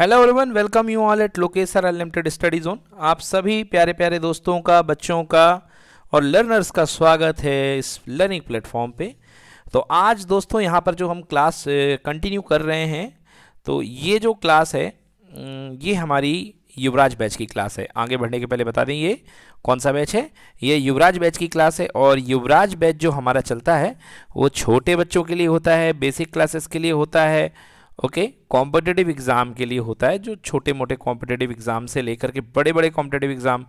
Hello everyone welcome you all at लोकेसर unlimited study zone आप सभी प्यारे प्यारे दोस्तों का बच्चों का और लर्नर्स का स्वागत है इस लर्निंग प्लेटफॉर्म पे तो आज दोस्तों यहाँ पर जो हम क्लास कंटिन्यू कर रहे हैं तो ये जो क्लास है ये हमारी युवराज बैच की क्लास है आगे बढ़ने के पहले बता दें ये कौन सा बैच है ये युवराज बैच की क्लास है और युवराज बैच जो हमारा चलता है वो छोटे बच्चों के लिए होता है बेसिक क्लासेस के लिए होता है ओके कॉम्पिटेटिव एग्ज़ाम के लिए होता है जो छोटे मोटे कॉम्पिटेटिव एग्ज़ाम से लेकर के बड़े बड़े competitive exam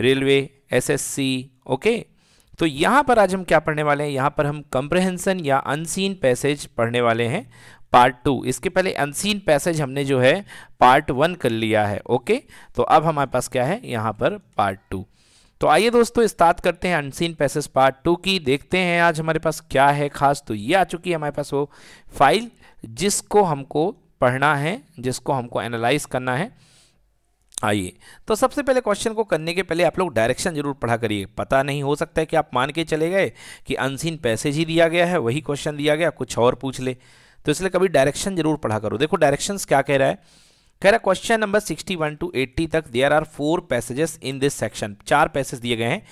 railway SSC okay तो यहाँ पर आज हम क्या पढ़ने वाले हैं यहाँ पर हम कंप्रहेंसन या अनसीन पैसेज पढ़ने वाले हैं पार्ट टू इसके पहले अनसीन पैसेज हमने जो है पार्ट वन कर लिया है ओके तो अब हमारे पास क्या है यहाँ पर पार्ट टू तो आइए दोस्तों स्टार्ट करते हैं अनसीन पैसेज पार्ट टू की देखते हैं आज हमारे पास क्या है खास तो ये आ चुकी है हमारे पास वो फाइल जिसको हमको पढ़ना है जिसको हमको एनालाइज करना है आइए तो सबसे पहले क्वेश्चन को करने के पहले आप लोग डायरेक्शन जरूर पढ़ा करिए पता नहीं हो सकता है कि आप मान के चले गए कि अनसीन पैसेज ही दिया गया है वही क्वेश्चन दिया गया कुछ और पूछ ले तो इसलिए कभी डायरेक्शन जरूर पढ़ा करो देखो डायरेक्शंस क्या कह रहा है कह रहा क्वेश्चन नंबर 61 टू 80 तक there are four passages in this section चार पैसेज दिए गए हैं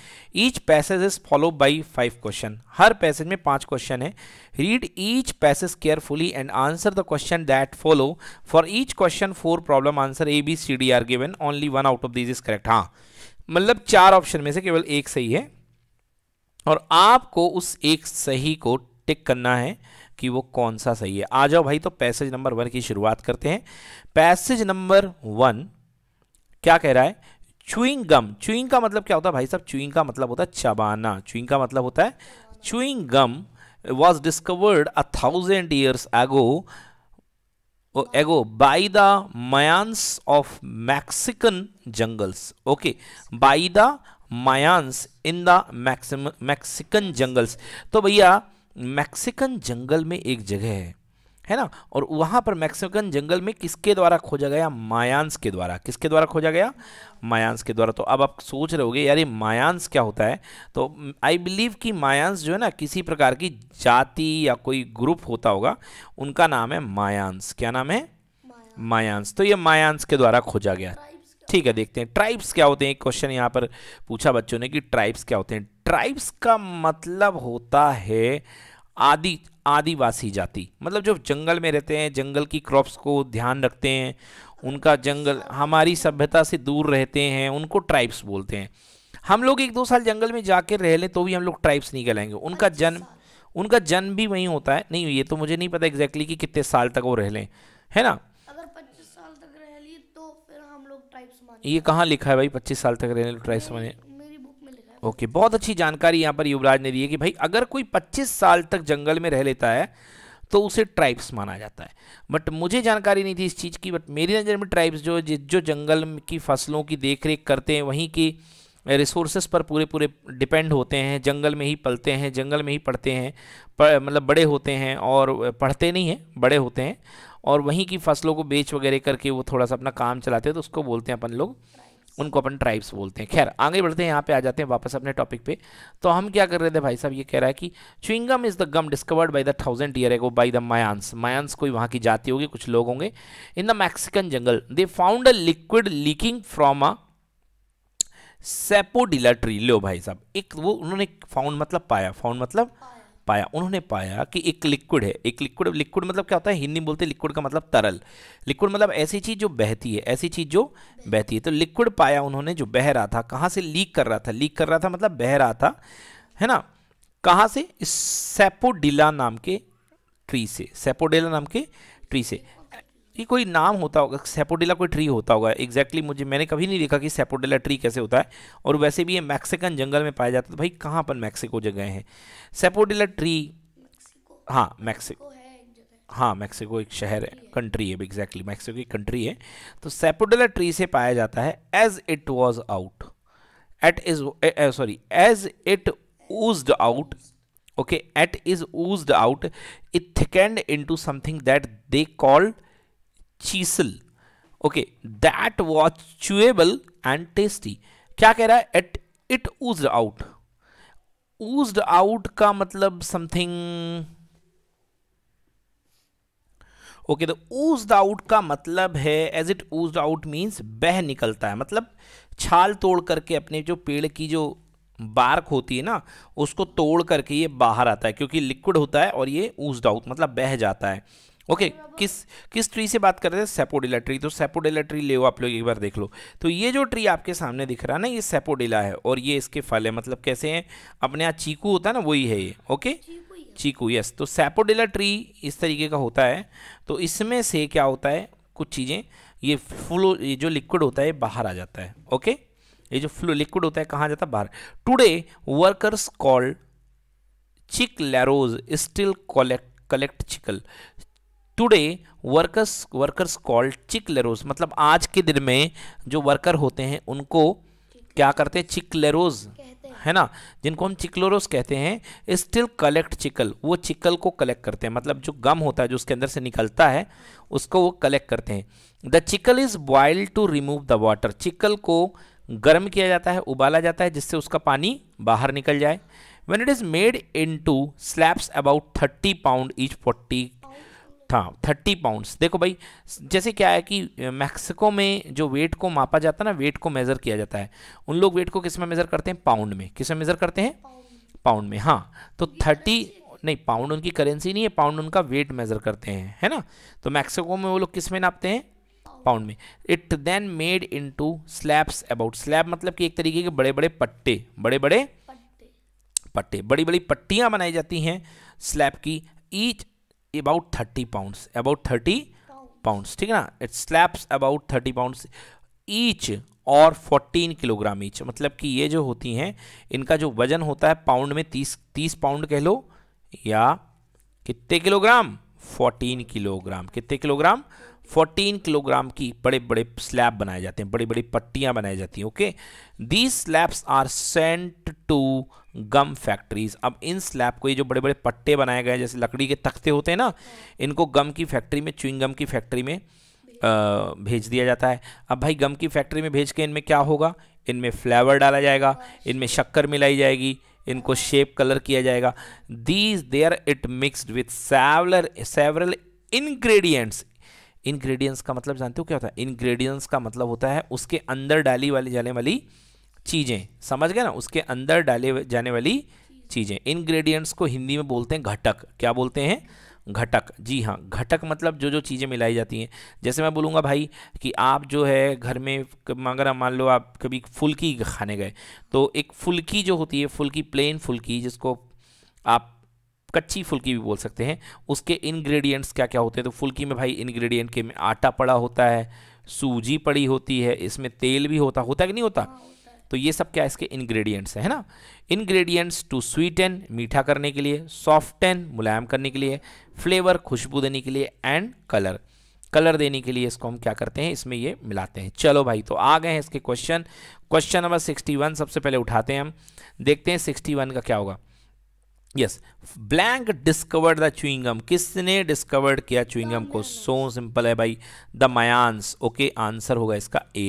each passage is follow by five question हर पैसेज में पांच क्वेश्चन है read each passage carefully and answer the question that follow for each question four problem answer A B C D are given only one out of this is correct हाँ मतलब चार option में से केवल एक सही है और आपको उस एक सही को टिक करना है कि वो कौन सा सही है आ जाओ भाई तो पैसेज नंबर वन की शुरुआत करते हैं पैसेज नंबर वन क्या कह रहा है चुइंग गम चुइंग का मतलब क्या होता है भाई साहब चुइंग का मतलब होता है चबाना चुइंग का मतलब होता है chewing gum was discovered a thousand years ago ago by the Mayans of Mexican jungles okay by the Mayans in the Mexican jungles तो भैया मैक्सिकन जंगल में एक जगह है है ना और वहां पर मैक्सिकन जंगल में किसके द्वारा खोजा गया मायांस के द्वारा किसके द्वारा खोजा गया मायांस के द्वारा तो अब आप सोच रहे होगे यार ये मायांस क्या होता है तो आई बिलीव कि मायांस जो है ना किसी प्रकार की जाति या कोई ग्रुप होता होगा उनका नाम है मायांस क्या नाम है मायांस तो ये मायांस के द्वारा खोजा गया ठीक है देखते हैं ट्राइब्स क्या होते हैं एक क्वेश्चन यहाँ पर पूछा बच्चों ने कि ट्राइब्स क्या होते हैं ट्राइब्स का मतलब होता है आदि आदिवासी जाति मतलब जो जंगल में रहते हैं जंगल की क्रॉप्स को ध्यान रखते हैं उनका जंगल हमारी सभ्यता से दूर रहते हैं उनको ट्राइब्स बोलते हैं हम लोग एक दो साल जंगल में जाकर रह लें तो भी हम लोग ट्राइब्स नहीं कहलाएंगे उनका अच्छा, जन्म अच्छा। उनका जन्म भी वहीं होता है नहीं ये तो मुझे नहीं पता एग्जैक्टली कि कितने साल तक वो रह लें है ना अगर 25 साल तक रह लिए तो फिर हम लोग ट्राइब्स ये कहाँ लिखा है भाई पच्चीस साल तक रह ट्राइब्स माने ओके बहुत अच्छी जानकारी यहाँ पर युवराज ने दी है कि भाई अगर कोई 25 साल तक जंगल में रह लेता है तो उसे ट्राइब्स माना जाता है बट मुझे जानकारी नहीं थी इस चीज़ की बट मेरी नज़र में ट्राइब्स जो जो जंगल की फसलों की रेख करते हैं वहीं की रिसोर्सेज पर पूरे पूरे डिपेंड होते हैं जंगल में ही पलते हैं जंगल में ही पढ़ते हैं मतलब बड़े होते हैं और पढ़ते नहीं हैं बड़े होते हैं और वहीं की फसलों को बेच वगैरह करके वो थोड़ा सा अपना काम चलाते हैं तो उसको बोलते हैं अपन लोग उनको अपन ट्राइब्स बोलते हैं खैर आगे बढ़ते हैं यहाँ पे आ जाते हैं वापस अपने टॉपिक पे तो हम क्या कर रहे थे भाई साहब ये कह रहा है कि chewing gum is the gum discovered by the thousand year ago by the Mayans Mayans कोई वहाँ की जाति होगी कुछ लोग होंगे in the Mexican jungle they found a liquid leaking from a sapodilla tree लो भाई साहब एक वो उन्होंने फाउंड मतलब पाया फाउंड मतलब पाया। पाया उन्होंने पाया कि एक लिक्विड है एक लिक्विड लिक्विड मतलब क्या होता है हिंदी बोलते हैं लिक्विड का मतलब तरल लिक्विड मतलब ऐसी चीज़ जो बहती है ऐसी चीज़ जो बहती है तो लिक्विड पाया उन्होंने जो बह रहा था कहाँ से लीक कर रहा था लीक कर रहा था मतलब बह रहा था है ना कहाँ से सेपोडिला नाम के ट्री से सेपोडिला नाम के ट्री से कि कोई नाम होता होगा सेपोडिला कोई ट्री होता होगा एग्जैक्टली exactly मुझे मैंने कभी नहीं देखा कि सेपोडिला ट्री कैसे होता है और वैसे भी ये मैक्सिकन जंगल में पाया जाता है तो भाई कहाँ पर मैक्सिको हाँ, जगह है सेपोडिला ट्री हाँ मैक्सिको हाँ मैक्सिको एक शहर है कंट्री है एग्जैक्टली मैक्सिको की कंट्री है तो सेपोडिला ट्री से पाया जाता है as it was out at is sorry as it oozed out okay at is is out it thickened into something that they called chisel okay that was chewable and tasty क्या कह रहा है at it ooze out ooze out का मतलब something okay तो ऊज out का मतलब है as it ooze out means बह निकलता है मतलब छाल तोड़ करके अपने जो पेड़ की जो बार्क होती है ना उसको तोड़ करके ये बाहर आता है क्योंकि लिक्विड होता है और ये ऊज आउट मतलब बह जाता है ओके okay, किस किस ट्री से बात कर रहे थे सेपोडिला ट्री तो सेपोडिला ट्री ले आप लोग एक बार देख लो तो ये जो ट्री आपके सामने दिख रहा है ना ये सेपोडिला है और ये इसके फल है मतलब कैसे हैं अपने यहाँ चीकू होता है ना वही है ये ओके चीकू यस तो सेपोडिला ट्री इस तरीके का होता है तो इसमें से क्या होता है कुछ चीज़ें ये फ्लो ये जो लिक्विड होता है बाहर आ जाता है ओके ये जो फ्लो लिक्विड होता है कहाँ जाता है बाहर today workers called chicleros still collect collect chicle today workers workers called chicleros मतलब आज के दिन में जो वर्कर होते हैं उनको क्या करते हैं चिकलेरोज है ना जिनको हम चिकलोरोस कहते हैं स्टिल कलेक्ट चिकल वो चिकल को कलेक्ट करते हैं मतलब जो गम होता है जो उसके अंदर से निकलता है उसको वो कलेक्ट करते हैं the chicle is boiled to remove the water chicle को गर्म किया जाता है उबाला जाता है जिससे उसका पानी बाहर निकल जाए when it is made into slabs about thirty pound each forty था थर्टी पाउंड्स देखो भाई जैसे क्या है कि मैक्सिको में जो वेट को मापा जाता है ना वेट को मेज़र किया जाता है उन लोग वेट को किस में मेज़र करते हैं पाउंड में किस में मेज़र करते हैं पाउंड में हाँ तो थर्टी नहीं पाउंड उनकी करेंसी नहीं है पाउंड उनका वेट मेज़र करते हैं है ना तो मैक्सिको में वो लोग किस में नापते हैं पाउंड में it then made into slabs about slab मतलब कि एक तरीके के बड़े बड़े पट्टे बड़े बड़े पट्टे बड़ी बड़ी पट्टियाँ बनाई जाती हैं स्लैब की each about thirty pounds about thirty pounds ठीक है ना it slabs about thirty pounds each और फोर्टीन किलोग्राम ईच मतलब कि ये जो होती हैं इनका जो वजन होता है पाउंड में तीस तीस पाउंड कह लो या कितने किलोग्राम फोर्टीन किलोग्राम कितने किलोग्राम फोर्टीन किलोग्राम की बड़े बड़े स्लैब बनाए जाते हैं बड़ी बड़ी पट्टियां बनाई जाती हैं okay these slabs are sent to gum factories अब इन स्लैब को ये जो बड़े बड़े पट्टे बनाए गए जैसे लकड़ी के तख्ते होते हैं ना हाँ। इनको गम की फैक्ट्री में चुइंग गम की फैक्ट्री में भेज दिया जाता है अब भाई गम की फैक्ट्री में भेज के इनमें क्या होगा इनमें फ्लेवर डाला जाएगा हाँ, इनमें शक्कर मिलाई जाएगी इनको शेप हाँ। कलर किया जाएगा these there it mixed with several several ingredients ingredients का मतलब जानते हो क्या होता है इन्ग्रेडियंट्स का मतलब होता है उसके अंदर डाली वाली जाने वाली चीज़ें समझ गए ना उसके अंदर डाले जाने वाली चीज़ें इनग्रेडियंट्स को हिंदी में बोलते हैं घटक क्या बोलते हैं घटक जी हाँ घटक मतलब जो जो चीज़ें मिलाई जाती हैं जैसे मैं बोलूँगा भाई कि आप जो है घर में अगर मान लो आप कभी फुल्की खाने गए तो एक फुल्की जो होती है फुल्की प्लेन फुल्की जिसको आप कच्ची फुल्की भी बोल सकते हैं उसके इन्ग्रेडियंट्स क्या क्या होते हैं तो फुल्की में भाई इन्ग्रेडियंट के में आटा पड़ा होता है सूजी पड़ी होती है इसमें तेल भी होता होता कि नहीं होता तो ये सब क्या इसके इंग्रेडिएंट्स हैं है ना इंग्रेडिएंट्स टू स्वीटन मीठा करने के लिए सॉफ्टन मुलायम करने के लिए फ्लेवर खुशबू देने के लिए एंड कलर कलर देने के लिए इसको हम क्या करते हैं इसमें ये मिलाते हैं चलो भाई तो आ गए हैं इसके क्वेश्चन क्वेश्चन नंबर 61 सबसे पहले उठाते हैं हम देखते हैं 61 का क्या होगा yes blank discovered the chewing gum किसने डिस्कवर्ड किया चुइंगम को सो सिंपल है भाई द मायांस ओके आंसर होगा इसका ए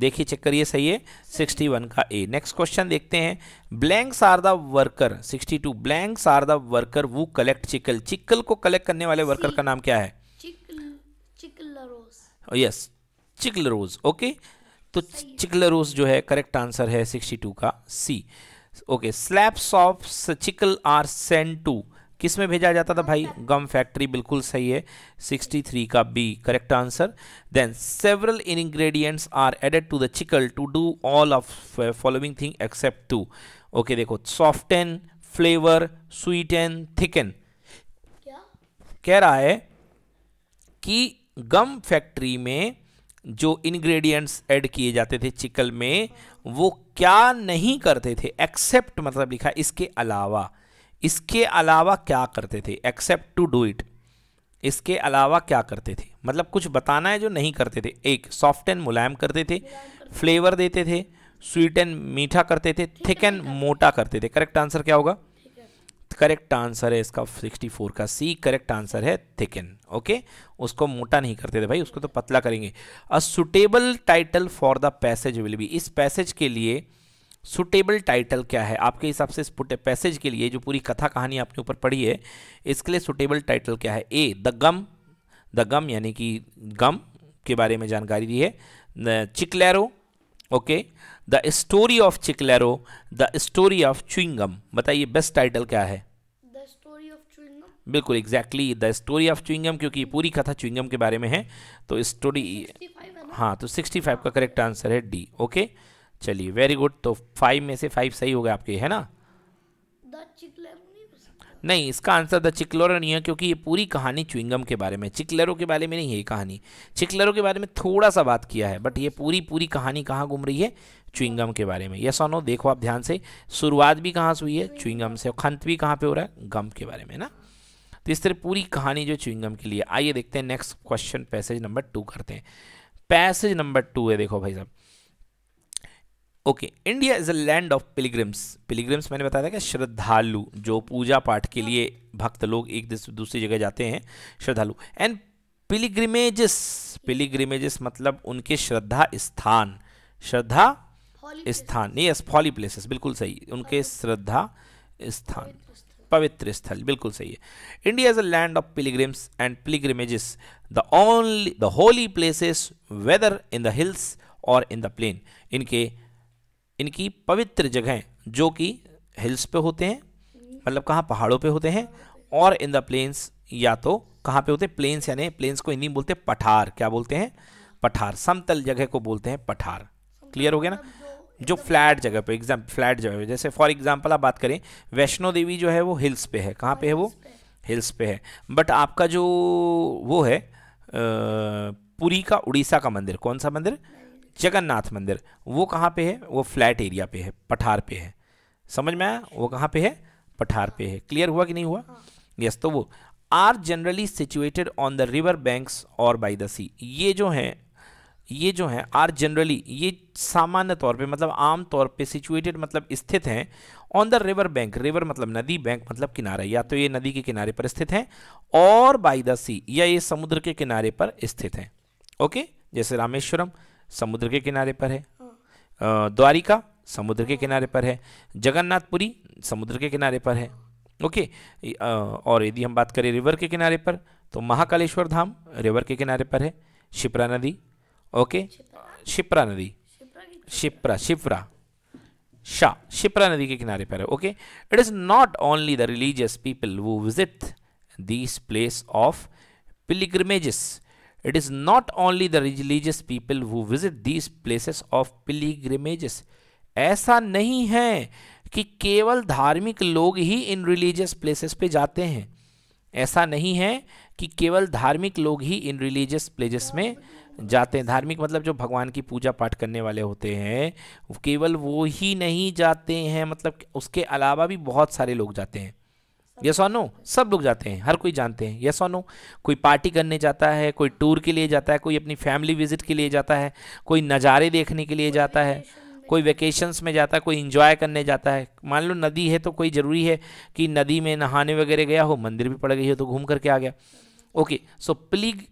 देखिए चेक करिए सही है वन का ए नेक्स्ट क्वेश्चन देखते हैं blanks are the worker to blanks are the worker वो कलेक्ट चिकल चिकल को कलेक्ट करने वाले वर्कर का नाम क्या है यस चिकल रोज ओके तो चिकल रोज जो है करेक्ट आंसर है टू का C okay slabs of chicle are sent to किस में भेजा जाता था भाई गम फैक्ट्री बिल्कुल सही है 63 का B correct answer then several in ingredients are added to the chicle to do all of following thing except to okay देखो soft and flavour sweet thick and कह रहा है कि गम फैक्ट्री में जो इंग्रेडिएंट्स ऐड किए जाते थे चिकल में वो क्या नहीं करते थे एक्सेप्ट मतलब लिखा इसके अलावा इसके अलावा क्या करते थे एक्सेप्ट टू डू इट इसके अलावा क्या करते थे मतलब कुछ बताना है जो नहीं करते थे एक सॉफ्ट एंड मुलायम करते थे फ्लेवर देते थे स्वीट एंड मीठा करते थे थिक एंड मोटा करते थे करेक्ट आंसर क्या होगा करेक्ट आंसर है इसका 64 का सी करेक्ट आंसर है एंड ओके उसको मोटा नहीं करते थे भाई उसको तो पतला करेंगे a suitable title for the passage will be इस पैसेज के लिए सुटेबल टाइटल क्या है आपके हिसाब से इस पैसेज के लिए जो पूरी कथा कहानी आपने ऊपर पढ़ी है इसके लिए सुटेबल टाइटल क्या है ए द गम द गम यानी कि गम के बारे में जानकारी दी है chiclero okay the story of chiclero the story of chewing gum बताइए बेस्ट टाइटल क्या है बिल्कुल exactly the story of chewing gum क्योंकि पूरी कथा चुइंगम के बारे में है तो स्टोरी हाँ तो 65 का करेक्ट आंसर है डी ओके okay? चलिए वेरी गुड तो फाइव में से फाइव सही हो गया आपके है ना नहीं इसका आंसर द चिकलोरा नहीं है क्योंकि ये पूरी कहानी चुविंगम के बारे में चिकलरों के बारे में नहीं है कहानी चिकलरों के बारे में थोड़ा सा बात किया है बट ये पूरी पूरी कहानी कहाँ घूम रही है चुविंगम के बारे में यह सोनो देखो आप ध्यान से शुरुआत भी कहाँ से हुई है चुइंगम से और खंत भी कहाँ पे हो रहा है गम के बारे में ना तो इस तरह पूरी कहानी जो चुविंगम के लिए आइए देखते हैं next question passage number two करते हैं पैसेज नंबर टू है देखो भाई साहब okay India is a land of pilgrims pilgrims मैंने बताया था कि श्रद्धालु जो पूजा पाठ के लिए भक्त लोग एक दूसरी जगह जाते हैं श्रद्धालु एंड पिलीग्रिमेजेस पिलीग्रिमेजेस मतलब उनके श्रद्धा स्थान श्रद्धा स्थान यस फॉली प्लेसेस बिल्कुल सही उनके श्रद्धा स्थान पवित्र स्थल बिल्कुल सही है India is a land of pilgrims and pilgrimages the only the holy places whether in the hills और इन द प्लेन इनके इनकी पवित्र जगह जो कि हिल्स पे होते हैं मतलब कहाँ पहाड़ों पे होते हैं और इन द प्लेन्स या तो कहाँ पे होते हैं प्लेन्स यानी प्लेन्स को हिंदी बोलते हैं पठार क्या बोलते हैं पठार समतल जगह को बोलते हैं पठार क्लियर हो गया ना जो फ्लैट जगह पे एग्जाम फ्लैट जगह पे जैसे फॉर एग्जाम्पल आप बात करें वैष्णो देवी जो है वो हिल्स पे है कहाँ पे है वो हिल्स पे है बट आपका जो वो है पूरी का उड़ीसा का मंदिर कौन सा मंदिर जगन्नाथ मंदिर वो कहाँ पे है वो फ्लैट एरिया पे है पठार पे है समझ में आया वो कहाँ पे है पठार पे है क्लियर हुआ कि नहीं हुआ यस yes, तो वो are generally situated on the river banks और बाय द सी ये जो है ये जो है आर जनरली ये सामान्य तौर पे मतलब आम तौर पे सिचुएटेड मतलब स्थित हैं on the river bank river मतलब नदी बैंक मतलब किनारा या तो ये नदी के किनारे पर स्थित हैं और बाय द सी या ये समुद्र के किनारे पर स्थित हैं ओके जैसे रामेश्वरम समुद्र के किनारे पर है हाँ। द्वारिका समुद्र के किनारे पर है जगन्नाथपुरी समुद्र के किनारे पर है ओके और यदि हम बात करें रिवर के किनारे पर तो महाकालेश्वर धाम रिवर के किनारे पर है शिप्रा नदी ओके शिप्रा नदी शिप्रा शिप्रा शाह शिप्रा नदी के किनारे पर है okay it is not only the religious people who visit this place of pilgrimages It is not only the religious people who visit these places of pilgrimages. ऐसा नहीं है कि केवल धार्मिक लोग ही इन रिलीजियस प्लेसेस पे जाते हैं ऐसा नहीं है कि केवल धार्मिक लोग ही इन रिलीजियस प्लेसेस में जाते हैं धार्मिक मतलब जो भगवान की पूजा पाठ करने वाले होते हैं केवल वो ही नहीं जाते हैं मतलब उसके अलावा भी बहुत सारे लोग जाते हैं यस और नो सब लोग जाते हैं हर कोई जानते हैं यस और नो कोई पार्टी करने जाता है कोई टूर के लिए जाता है कोई अपनी फैमिली विजिट के लिए जाता है कोई नज़ारे देखने के लिए जाता है कोई वेकेशंस में जाता है कोई इंजॉय करने जाता है मान लो नदी है तो कोई ज़रूरी है कि नदी में नहाने वगैरह गया हो मंदिर भी पड़ गई हो तो घूम करके आ गया ओके सो प्लीग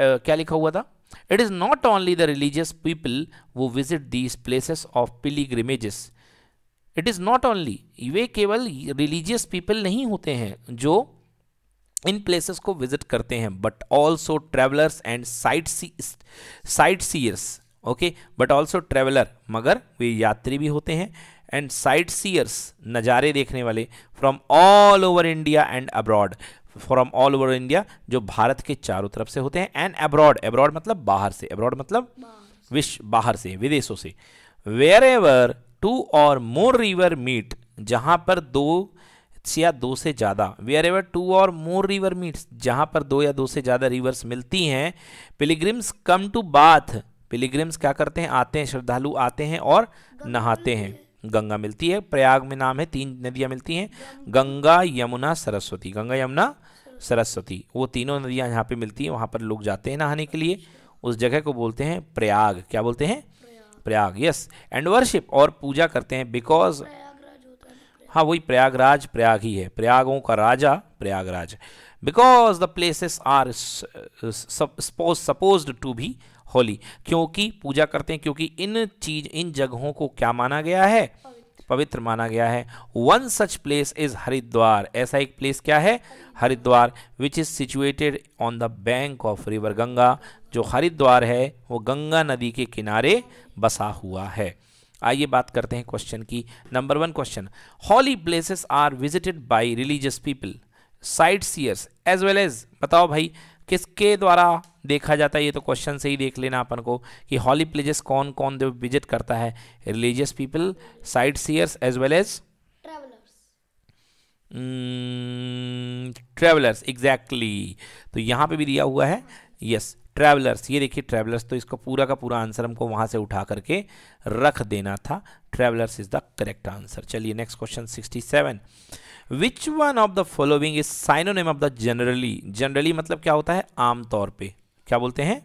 क्या लिखा हुआ था it is not only the religious people who visit these places of pilgrimages it is not only वे केवल रिलीजियस पीपल नहीं होते हैं जो इन प्लेसेस को विजिट करते हैं but also travellers and sight see sightseers okay but also traveller मगर वे यात्री भी होते हैं एंड साइट सीयर्स नज़ारे देखने वाले from all over India and abroad from all over India जो भारत के चारों तरफ से होते हैं एंड अब्रॉड अब्रॉड मतलब बाहर से अब्रॉड मतलब विश्व बाहर से विदेशों से वेयर एवर टू और मोर रिवर मीट जहाँ पर दो या दो से ज़्यादा वेयर एवर टू और मोर रिवर मीट्स जहाँ पर दो या दो से ज़्यादा रिवर्स मिलती हैं पिलीग्रिम्स कम टू बाथ पिलीग्रिम्स क्या करते हैं आते हैं श्रद्धालु आते हैं और नहाते हैं गंगा मिलती है प्रयाग में नाम है तीन नदियाँ मिलती हैं गंगा यमुना सरस्वती गंगा यमुना सरस्वती वो तीनों नदियाँ यहाँ पर मिलती हैं वहाँ पर लोग जाते हैं नहाने के लिए उस जगह को बोलते हैं प्रयाग क्या बोलते हैं प्रयाग यस एंड वर्शिप और पूजा करते हैं बिकॉज हाँ वही प्रयागराज प्रयाग ही है प्रयागों का राजा Prayagraj because the places are suppose suppose to भी होली क्योंकि पूजा करते हैं क्योंकि इन चीज इन जगहों को क्या माना गया है पवित्र माना गया है one such place is Haridwar ऐसा एक प्लेस क्या है Haridwar which is situated on the bank of river Ganga जो हरिद्वार है वो गंगा नदी के किनारे बसा हुआ है आइए बात करते हैं क्वेश्चन की number one question holy places are visited by religious people sightseers as well as बताओ भाई किसके द्वारा देखा जाता है ये तो क्वेश्चन से ही देख लेना अपन को कि हॉली प्लेजेस कौन कौन विजिट करता है religious people sightseers as well as travellers exactly तो यहाँ पे भी दिया हुआ है यस ट्रैवलर्स ये देखिए ट्रैवलर्स तो इसका पूरा का पूरा आंसर हमको वहाँ से उठा करके रख देना था travellers is the correct answer चलिए next question 67 which one of the following is synonym of the generally generally मतलब क्या होता है आमतौर पे क्या बोलते हैं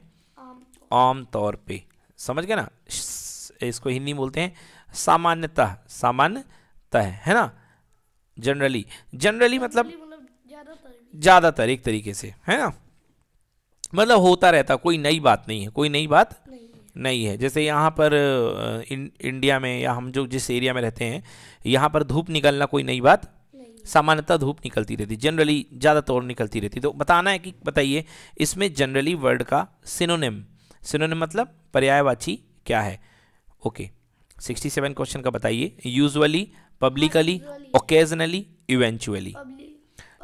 आमतौर पे समझ गए ना इसको हिंदी बोलते हैं सामान्यतः सामान्यतः है, है ना जनरली जनरली मतलब, मतलब ज़्यादातर एक तरीके से है ना मतलब होता रहता कोई नई बात नहीं है कोई नई बात नहीं है, नहीं है। जैसे यहाँ पर इन, इंडिया में या हम जो जिस एरिया में रहते हैं यहाँ पर धूप निकलना कोई नई बात सामान्यतः धूप निकलती रहती जनरली ज़्यादा तौर निकलती रहती तो बताना है कि बताइए इसमें जनरली वर्ड का सिनोनिम सिनोनिम मतलब पर्यायवाची क्या है ओके सिक्सटी सेवन क्वेश्चन का बताइए यूजुअली पब्लिकली हाँ, ओकेजनली इवेंचुअली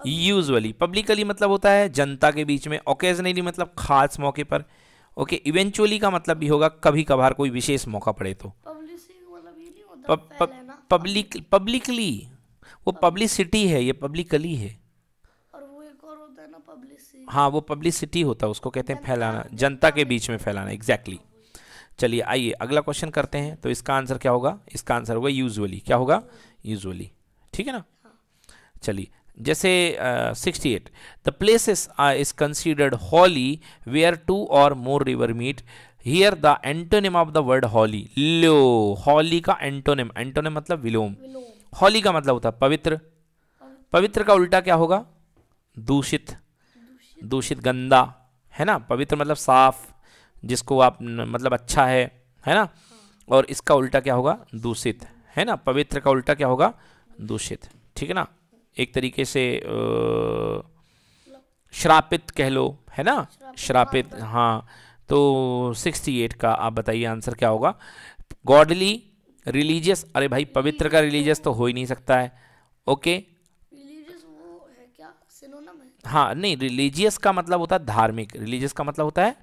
यूजली पब्लिकली मतलब होता है जनता के बीच में ओकेजनली मतलब खास मौके पर ओके okay, इवेंचुअली का मतलब भी होगा कभी कभार कोई विशेष मौका पड़े तो पब्लिक मतलब पब्लिकली वो पब्लिसिटी है ये पब्लिकली है हाँ वो पब्लिसिटी होता है उसको कहते हैं फैलाना जनता के बीच में फैलाना एग्जैक्टली चलिए आइए अगला क्वेश्चन करते हैं तो इसका आंसर क्या होगा इसका आंसर होगा यूजुअली क्या होगा यूजुअली ठीक है ना हाँ। चलिए जैसे sixty eight the places are is considered holy where two और more river meet here the antonym of the word holy लो हॉली का एंटोनिम एंटोनिम मतलब विलोम हॉली का मतलब होता है पवित्र पवित्र का उल्टा क्या होगा दूषित दूषित गंदा है ना पवित्र मतलब साफ जिसको आप मतलब अच्छा है है ना और इसका उल्टा क्या होगा दूषित है ना पवित्र का उल्टा क्या होगा दूषित ठीक है ना एक तरीके से श्रापित कह लो है ना श्रापित हाँ, हाँ तो 68 का आप बताइए आंसर क्या होगा गॉडली रिलीजियस अरे भाई पवित्र का रिलीजियस तो हो ही नहीं सकता है ओके हाँ नहीं रिलीजियस का मतलब होता है धार्मिक रिलीजियस का मतलब होता है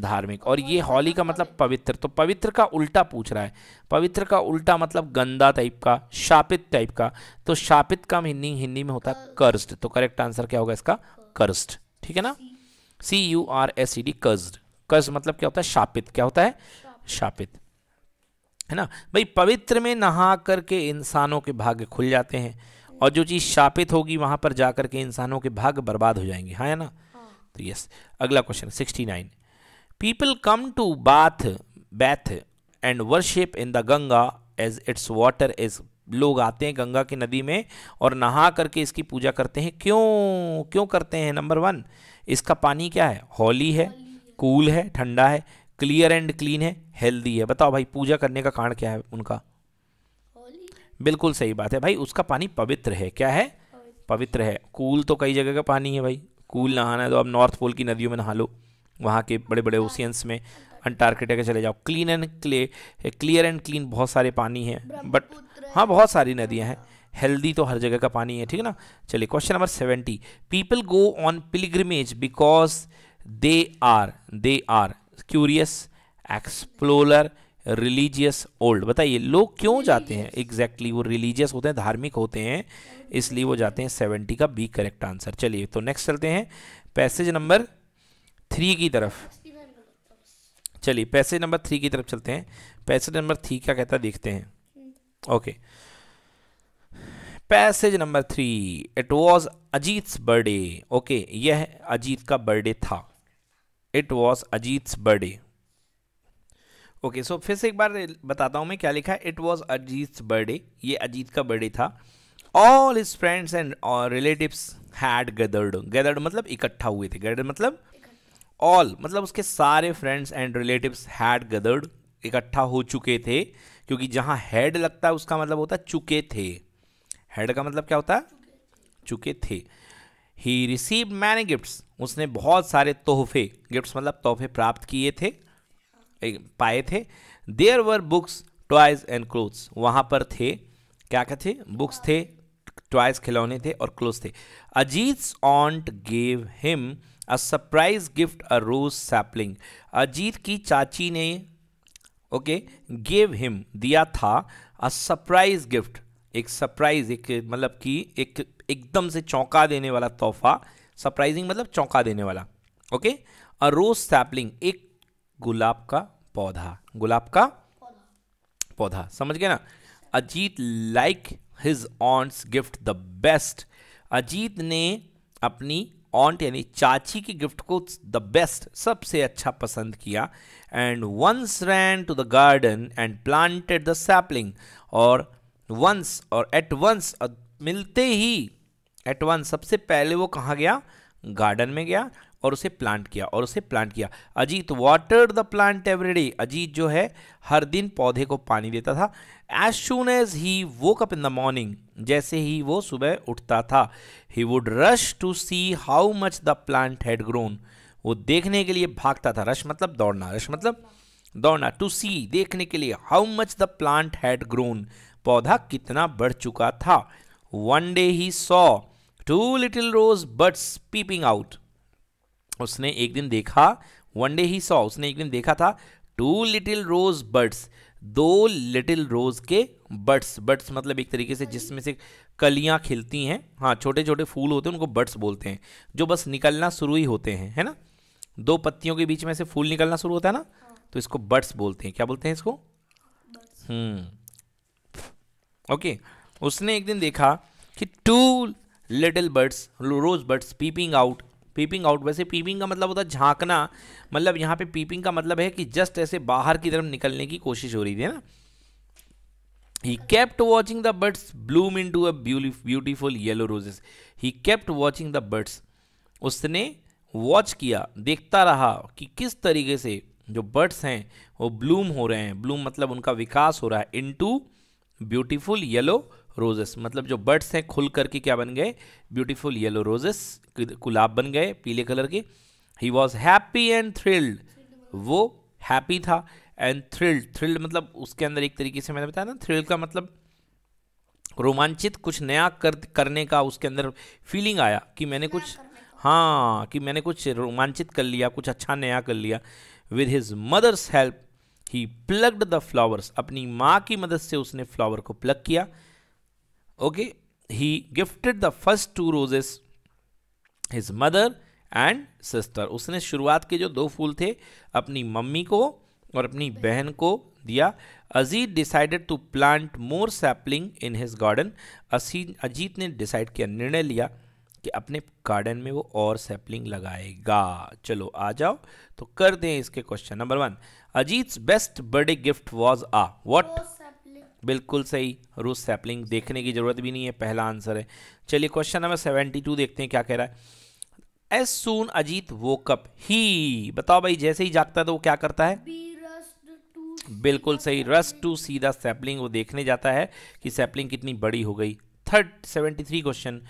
धार्मिक और ये हॉली का मतलब पवित्र तो पवित्र का उल्टा पूछ रहा है पवित्र का उल्टा मतलब गंदा टाइप का शापित टाइप का तो शापित का मीनिंग हिंदी में होता है कर्स्ड तो करेक्ट आंसर क्या होगा इसका कर्स्ड ठीक है ना C U R S C D कर्ज कर्ज मतलब क्या होता है शापित क्या होता है शापित है ना भाई पवित्र में नहा करके इंसानों के भाग्य खुल जाते हैं और जो चीज़ शापित होगी वहां पर जाकर के इंसानों के भाग्य बर्बाद हो जाएंगे हाँ है ना हाँ। तो यस अगला question sixty nine people come to bath bathe and worship in the Ganga as its water is लोग आते हैं गंगा की नदी में और नहा करके इसकी पूजा करते हैं क्यों क्यों करते हैं नंबर वन इसका पानी क्या है हॉली है कूल है ठंडा है क्लियर एंड क्लीन है हेल्दी है बताओ भाई पूजा करने का कारण क्या है उनका बिल्कुल सही बात है भाई उसका पानी पवित्र है क्या है पवित्र है कूल तो कई जगह का पानी है भाई कूल नहाना है तो अब नॉर्थ पोल की नदियों में नहा लो वहाँ के बड़े बड़े हाँ। ओशियंस में अंटार्कटिका के चले जाओ clean and clay clear and clean बहुत सारे पानी हैं बट हाँ बहुत सारी नदियाँ हैं हेल्दी तो हर जगह का पानी है ठीक है ना चलिए question number seventy people go on pilgrimage because they are they are curious explore religious old बताइए लोग क्यों जाते हैं एग्जैक्टली exactly, वो रिलीजियस होते हैं धार्मिक होते हैं इसलिए वो जाते हैं सेवेंटी का बी करेक्ट आंसर चलिए तो नेक्स्ट चलते हैं पैसेज नंबर थ्री की तरफ चलिए पैसेज नंबर थ्री की तरफ चलते हैं पैसेज नंबर थ्री क्या कहता है देखते हैं okay passage number three it was Ajit birthday okay यह अजीत का बर्थडे था it was Ajit birthday okay so फिर से एक बार बताता हूं मैं क्या लिखा है इट वॉज अजीत बर्थडे ये अजीत का बर्थडे था all is friends and relative had gathered gathered मतलब इकट्ठा हुए थे गदर्ड मतलब ऑल मतलब उसके सारे friends and relatives had gathered इकट्ठा हो चुके थे क्योंकि जहां हैड लगता है उसका मतलब होता है चुके थे हेड का मतलब क्या होता है चुके थे ही रिसीव मैनी गिफ्ट्स उसने बहुत सारे तोहफे गिफ्ट्स मतलब तोहफे प्राप्त किए थे पाए थे there were books toys and clothes वहां पर थे क्या क्या थे बुक्स थे टॉयज खिलौने थे और क्लोथ्स थे Ajit aunt gave him a surprise gift a rose sapling Ajit की चाची ने ओके गेव हिम दिया था अ सरप्राइज गिफ्ट एक सरप्राइज एक मतलब कि एक एकदम से चौंका देने वाला तोहफा सरप्राइजिंग मतलब चौंका देने वाला ओके अ रोज सैपलिंग एक गुलाब का पौधा गुलाब का पौधा समझ गए ना Ajit like his aunt's gift the best Ajit ने अपनी ऑन्ट यानी चाची की गिफ्ट को द बेस्ट सबसे अच्छा पसंद किया and once ran to the garden and planted the sapling और वंस और एट वंस मिलते ही एट वंस सबसे पहले वो कहाँ गया गार्डन में गया और उसे प्लांट किया और उसे प्लांट किया Ajit water the plant everyday Ajit जो है हर दिन पौधे को पानी देता था एज शून एज ही वो कप इन द मॉर्निंग जैसे ही वो सुबह उठता था he would rush to see how much the plant had grown वो देखने के लिए भागता था रश मतलब दौड़ना रश मतलब दौड़ना टू सी देखने के लिए how much the plant had grown पौधा कितना बढ़ चुका था one day he saw two little rose buds peeping out उसने एक दिन देखा वन डे ही सॉ उसने एक दिन देखा था टू लिटिल रोज बर्ड्स दो लिटिल रोज के बर्ड्स बर्ड्स मतलब एक तरीके से जिसमें से कलियां खिलती हैं हाँ छोटे छोटे फूल होते हैं उनको बर्ड्स बोलते हैं जो बस निकलना शुरू ही होते हैं है ना दो पत्तियों के बीच में से फूल निकलना शुरू होता है ना हाँ। तो इसको बर्ड्स बोलते हैं क्या बोलते हैं इसको हम्म ओके उसने एक दिन देखा कि two little birds rose birds peeping out peeping out वैसे पीपिंग का मतलब होता है झांकना मतलब यहाँ पे पीपिंग का मतलब है कि जस्ट ऐसे बाहर की तरफ निकलने की कोशिश हो रही थी ना He kept watching the birds bloom into a beautiful yellow roses he kept watching the birds उसने वॉच किया देखता रहा कि किस तरीके से जो बर्ड्स हैं वो ब्लूम हो रहे हैं ब्लूम मतलब उनका विकास हो रहा है इनटू ब्यूटीफुल येलो रोजेस मतलब जो बर्ड्स हैं खुल करके क्या बन गए ब्यूटीफुल येलो रोजेस गुलाब बन गए पीले कलर के he was happy and thrilled वो हैप्पी था एंड थ्रिल्ड थ्रिल्ड मतलब उसके अंदर एक तरीके से मैंने बताया ना थ्रिल का मतलब रोमांचित कुछ नया कर करने का उसके अंदर फीलिंग आया कि मैंने कुछ हाँ कि मैंने कुछ रोमांचित कर लिया कुछ अच्छा नया कर लिया with his mother's help he plugged the flowers अपनी माँ की मदद से उसने फ्लावर को प्लग किया Okay, he gifted the first two roses his mother and sister. उसने शुरुआत के जो दो फूल थे अपनी मम्मी को और अपनी बहन को दिया Ajit decided to plant more in in his garden Ajit ने डिसाइड किया निर्णय लिया कि अपने गार्डन में वो और सैपलिंग लगाएगा चलो आ जाओ तो कर दें इसके question number one Ajit best birthday gift was a what बिल्कुल सही रूस सैपलिंग देखने की ज़रूरत भी नहीं है पहला आंसर है चलिए क्वेश्चन नंबर सेवेंटी टू देखते हैं क्या कह रहा है एस सून अजीत वो कप ही बताओ भाई जैसे ही जागता है तो वो क्या करता है बिल्कुल सही रस टू सी दैपलिंग सैपलिंग वो देखने जाता है कि सैपलिंग कितनी बड़ी हो गई third seventy three question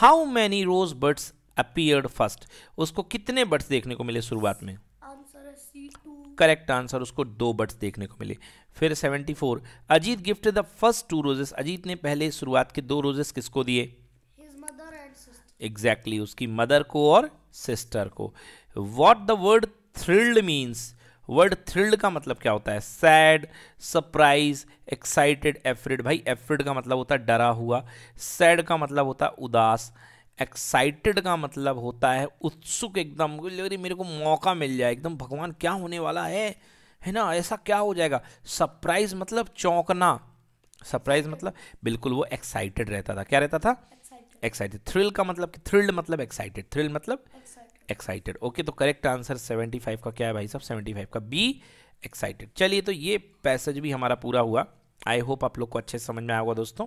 how many rose birds appeared first उसको कितने बर्ड्स देखने को मिले शुरुआत में करेक्ट आंसर उसको दो बट्स देखने को मिले फिर 74 Ajit gift the first two roses Ajit ने पहले शुरुआत के दो रोजेस किसको दिए एग्जैक्टली exactly, उसकी मदर को और सिस्टर को what the word thrilled means word thrilled का मतलब क्या होता है सैड सरप्राइज एक्साइटेड एफ्रिड भाई एफ्रिड का मतलब होता है डरा हुआ सैड का मतलब होता है उदास एक्साइटेड का मतलब होता है उत्सुक एकदम लग रही मेरे को मौका मिल जाए एकदम भगवान क्या होने वाला है है ना ऐसा क्या हो जाएगा सरप्राइज मतलब चौंकना सरप्राइज मतलब बिल्कुल वो एक्साइटेड रहता था क्या रहता था एक्साइटेड थ्रिल का मतलब थ्रिल्ड मतलब एक्साइटेड थ्रिल मतलब एक्साइटेड ओके okay, तो करेक्ट आंसर 75 का क्या है भाई साहब 75 का बी एक्साइटेड चलिए तो ये पैसेज भी हमारा पूरा हुआ आई होप आप लोग को अच्छे समझ में आया होगा दोस्तों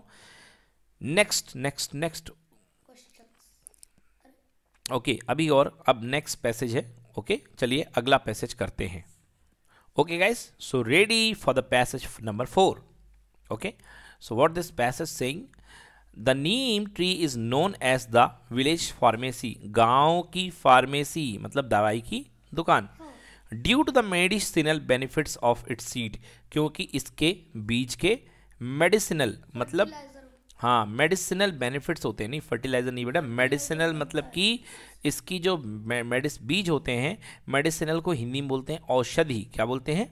next next next okay okay, अभी और अब नेक्स्ट पैसेज है ओके okay, चलिए अगला पैसेज करते हैं okay guys so ready for the passage number four okay so what this passage saying the neem tree is known as the village pharmacy गांव की फार्मेसी मतलब दवाई की दुकान due to the medicinal benefits of its seed क्योंकि इसके बीज के मेडिसिनल मतलब हाँ मेडिसिनल बेनिफिट्स होते हैं नहीं फर्टिलाइज़र नहीं बेटा मेडिसिनल मतलब कि इसकी जो मेडिस बीज होते हैं मेडिसिनल को हिंदी में बोलते हैं औषधि क्या बोलते हैं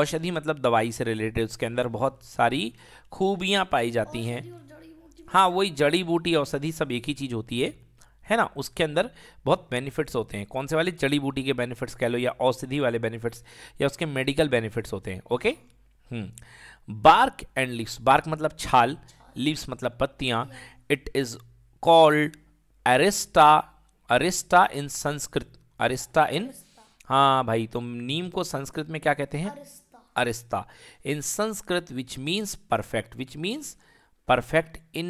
औषधि मतलब दवाई से रिलेटेड उसके अंदर बहुत सारी खूबियाँ पाई जाती हैं हाँ वही जड़ी बूटी औषधि सब एक ही चीज़ होती है है ना उसके अंदर बहुत बेनिफिट्स होते हैं कौन से वाले जड़ी बूटी के बेनिफिट्स कह लो या औषधि वाले बेनिफिट्स या उसके मेडिकल बेनिफिट्स होते हैं okay hmm. Bark and leaves bark मतलब छाल लीव्स मतलब पत्तियाँ it is called arishta arishta in Sanskrit arishta in हाँ भाई तुम तो नीम को संस्कृत में क्या कहते हैं arishta in Sanskrit which means perfect which means perfect 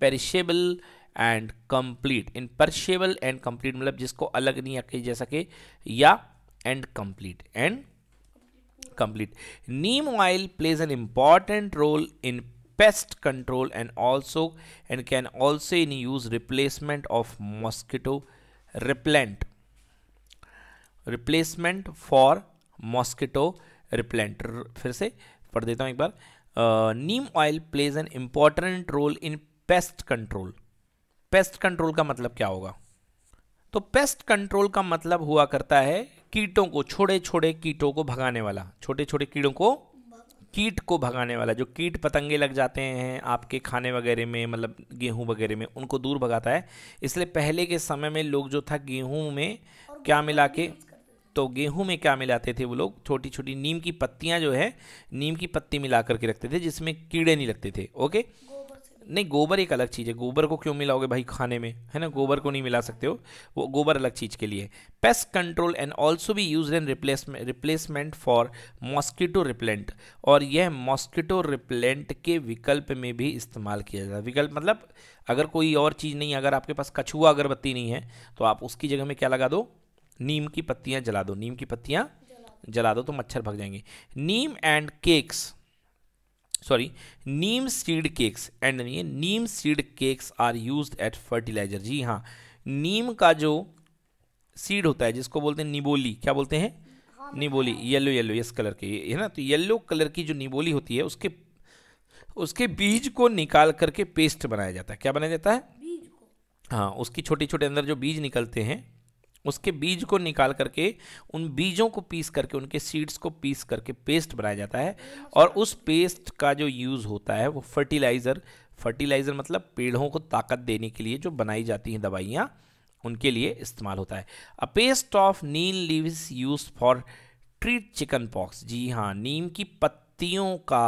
imperishable and complete imperishable and complete मतलब जिसको अलग नहीं आके जा सके या and complete and complete neem oil plays an important role in pest control and also and can also use replacement of mosquito repellent replacement for mosquito repellent फिर से पढ़ देता हूँ एक बार neem oil plays an important role in pest control pest control का मतलब क्या होगा तो पेस्ट कंट्रोल का मतलब हुआ करता है कीटों को छोटे छोटे कीटों को भगाने वाला छोटे छोटे कीड़ों को कीट को भगाने वाला जो कीट पतंगे लग जाते हैं आपके खाने वगैरह में मतलब गेहूं वगैरह में उनको दूर भगाता है इसलिए पहले के समय में लोग जो था गेहूं में क्या मिला के तो गेहूं में क्या मिलाते थे वो लोग छोटी छोटी नीम की पत्तियां जो है नीम की पत्ती मिला करके रखते थे जिसमें कीड़े नहीं लगते थे ओके नहीं गोबर एक अलग चीज़ है गोबर को क्यों मिलाओगे भाई खाने में है ना गोबर को नहीं मिला सकते हो वो गोबर अलग चीज़ के लिए पेस्ट कंट्रोल एंड ऑल्सो भी use in replacement replacement for mosquito repellent और यह मॉस्किटो रिप्लेंट के विकल्प में भी इस्तेमाल किया जाता है विकल्प मतलब अगर कोई और चीज़ नहीं अगर आपके पास कछुआ अगरबत्ती नहीं है तो आप उसकी जगह में क्या लगा दो नीम की पत्तियाँ जला दो नीम की पत्तियाँ जला दो तो मच्छर भग जाएंगे neem and cakes sorry neem seed cakes and ये neem seed cakes are use at fertilizer जी हाँ नीम का जो सीड होता है जिसको बोलते हैं निबोली क्या बोलते हैं हाँ, निबोली येलो येलो यस कलर के है ना तो येलो कलर की जो निबोली होती है उसके उसके बीज को निकाल करके पेस्ट बनाया जाता है क्या बनाया जाता है हाँ उसकी छोटे छोटे अंदर जो बीज निकलते हैं उसके बीज को निकाल करके उन बीजों को पीस करके उनके सीड्स को पीस करके पेस्ट बनाया जाता है और उस पेस्ट का जो यूज़ होता है वो फर्टिलाइज़र फर्टिलाइज़र मतलब पेड़ों को ताकत देने के लिए जो बनाई जाती हैं दवाइयाँ उनके लिए इस्तेमाल होता है a paste of neem leaves use for treat chicken pox जी हाँ नीम की पत्तियों का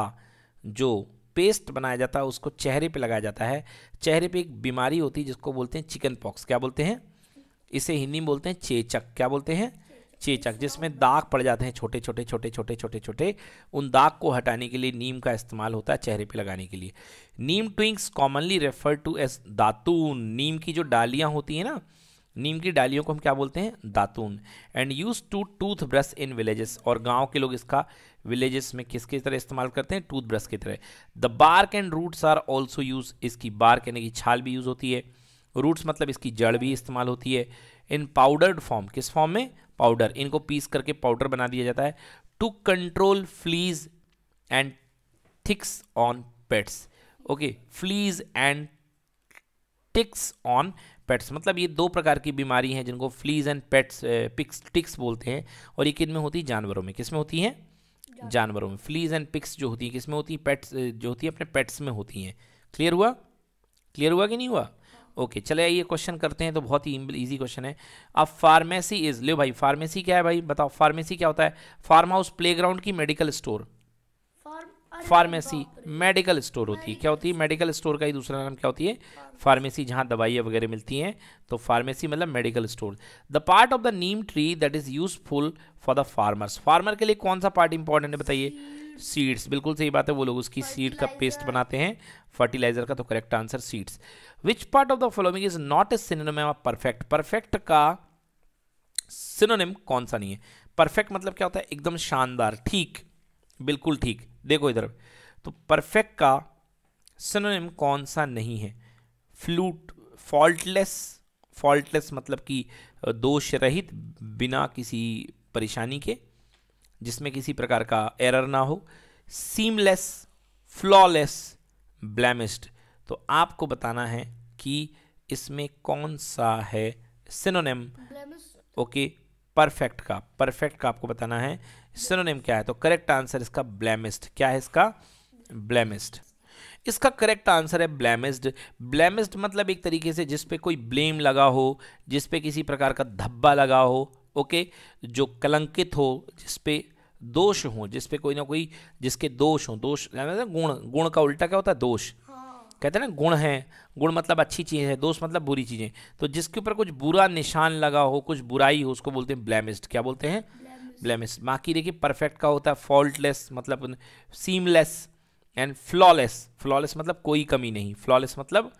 जो पेस्ट बनाया जाता है उसको चेहरे पे लगाया जाता है चेहरे पे एक बीमारी होती है जिसको बोलते हैं चिकन पॉक्स क्या बोलते हैं इसे हिंदी में बोलते हैं चेचक क्या बोलते हैं चेचक जिसमें दाग पड़ जाते हैं छोटे छोटे छोटे छोटे छोटे छोटे उन दाग को हटाने के लिए नीम का इस्तेमाल होता है चेहरे पे लगाने के लिए neem twigs commonly refer to as datun नीम की जो डालियाँ होती हैं ना नीम की डालियों को हम क्या बोलते हैं दातून and use to tooth brush in villages और गांव के लोग इसका विलेजेस में किसके तरह इस्तेमाल करते हैं टूथ ब्रश की तरह the bark and roots are also use इसकी बार्क यानी कि छाल भी यूज़ होती है रूट्स मतलब इसकी जड़ भी इस्तेमाल होती है इन पाउडर्ड फॉर्म किस फॉर्म में पाउडर इनको पीस करके पाउडर बना दिया जाता है to control fleas and ticks on pets okay fleas and ticks on pets मतलब ये दो प्रकार की बीमारी हैं जिनको fleas and pets picks ticks बोलते हैं और ये किन में होती है जानवरों में किस में होती हैं जानवरों में फ्लीज एंड पिक्स जो होती हैं किस में होती है पेट्स जो होती है अपने पेट्स में होती हैं क्लियर हुआ क्लियर हुआ कि नहीं हुआ ओके चले आइए क्वेश्चन करते हैं तो बहुत ही ईजी क्वेश्चन है अब फार्मेसी इज लो भाई फार्मेसी क्या है भाई बताओ फार्मेसी क्या होता है फार्म हाउस प्ले की medical store pharmacy medical store होती है क्या होती है मेडिकल स्टोर का ही दूसरा नाम क्या होती है फार्मेसी जहाँ दवाइयाँ वगैरह मिलती हैं तो फार्मेसी मतलब medical store the part of the neem tree that is useful for the farmers farmer के लिए कौन सा पार्ट इंपॉर्टेंट है बताइए सीड्स बिल्कुल सही बात है वो लोग उसकी सीड का पेस्ट बनाते हैं फर्टिलाइजर का तो correct answer seeds which part of the following is not a synonym of perfect perfect का सिनोनिम कौन सा नहीं है परफेक्ट मतलब क्या होता है एकदम शानदार ठीक बिल्कुल ठीक देखो इधर तो परफेक्ट का सिनोनिम कौन सा नहीं है फ्लूट फॉल्टलेस फॉल्टलेस मतलब कि दोष रहित बिना किसी परेशानी के जिसमें किसी प्रकार का एरर ना हो सीमलेस फ्लॉलेस ब्लैमिस्ड तो आपको बताना है कि इसमें कौन सा है सिनोनिम ओके परफेक्ट का परफेक्ट का आपको बताना है सिनोनिम क्या है तो करेक्ट आंसर इसका ब्लैमिस्ड क्या है इसका ब्लैमिस्ड इसका करेक्ट आंसर है ब्लैमिस्ड ब्लैमिस्ड मतलब एक तरीके से जिस पे कोई ब्लेम लगा हो जिस पे किसी प्रकार का धब्बा लगा हो ओके जो कलंकित हो जिसपे दोष हो जिसपे कोई ना कोई जिसके दोष हो दोष गुण गुण का उल्टा क्या होता है दोष हाँ। कहते हैं ना गुण है गुण मतलब अच्छी चीज़ है दोष मतलब बुरी चीज़ें तो जिसके ऊपर कुछ बुरा निशान लगा हो कुछ बुराई हो उसको बोलते हैं ब्लैमिस्ड क्या बोलते हैं ब्लैमिस्ड बाकी देखिए परफेक्ट का होता है फॉल्टलेस मतलब सीमलेस एंड फ्लॉलेस फ्लॉलेस मतलब कोई कमी नहीं फ्लॉलेस मतलब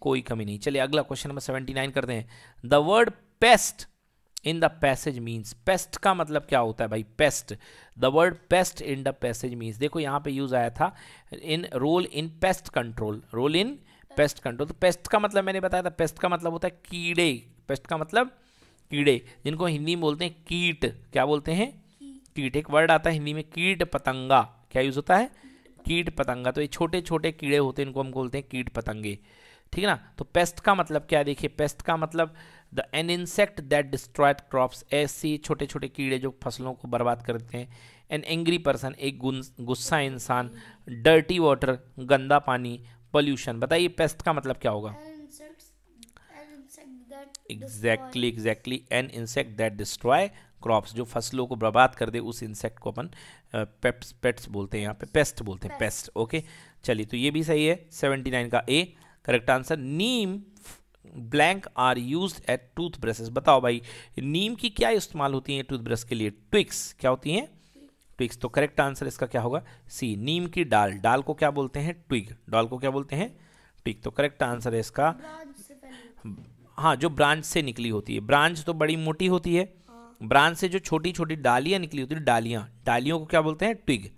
कोई कमी नहीं चलिए अगला क्वेश्चन नंबर सेवेंटी नाइन करते हैं the word pest in the passage means pest का मतलब क्या होता है भाई pest the word pest in the passage means देखो यहाँ पे यूज आया था in role in pest control role in pest control तो पेस्ट का मतलब मैंने बताया था पेस्ट का मतलब होता है कीड़े पेस्ट का मतलब कीड़े जिनको हिंदी में बोलते हैं कीट क्या बोलते हैं कीट एक वर्ड आता है हिंदी में कीट पतंगा क्या यूज होता है कीट पतंगा तो ये छोटे छोटे कीड़े होते हैं इनको हम बोलते हैं कीट पतंगे ठीक है ना तो पेस्ट का मतलब क्या देखिए पेस्ट का मतलब the an insect that destroyed crops ऐसे छोटे छोटे कीड़े जो फसलों को बर्बाद करते हैं एन एंग्री पर्सन एक गुस्सा इंसान डर्टी वाटर गंदा पानी पॉल्यूशन बताइए पेस्ट का मतलब क्या होगा exactly exactly an insect that destroy crops जो फसलों को बर्बाद कर दे उस इंसेक्ट को अपन पेप्स पेट्स बोलते हैं यहाँ पे पेस्ट बोलते हैं पेस्ट ओके चलिए तो ये भी सही है सेवेंटी नाइन का A correct answer neem blank are use at tooth बताओ भाई नीम की क्या इस्तेमाल होती है टूथब्रश के लिए ट्विक्स क्या होती हैं ट्विक्स तो करेक्ट आंसर इसका क्या होगा सी नीम की डाल डाल को क्या बोलते हैं ट्विग डाल को क्या बोलते हैं ट्विक तो करेक्ट आंसर है इसका हाँ जो ब्रांच से निकली होती है ब्रांच तो बड़ी मोटी होती है ब्रांच से जो छोटी छोटी डालियां निकली होती है डालियां डालियों को क्या बोलते हैं ट्विग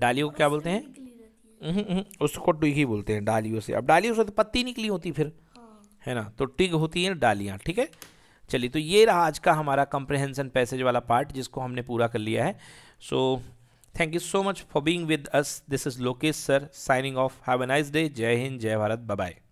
डालियों को क्या बोलते हैं हम्म, हम्म, हम्म। उसको ट्विग ही बोलते हैं डालियों से अब डालियों से तो पत्ती निकली होती फिर है ना तो टिग होती है डालियाँ ठीक है चलिए तो ये रहा आज का हमारा कंप्रहेंसन पैसेज वाला पार्ट जिसको हमने पूरा कर लिया है so thank you so much for being with us this is Lokesh sir signing off have a nice day जय हिंद जय भारत बाय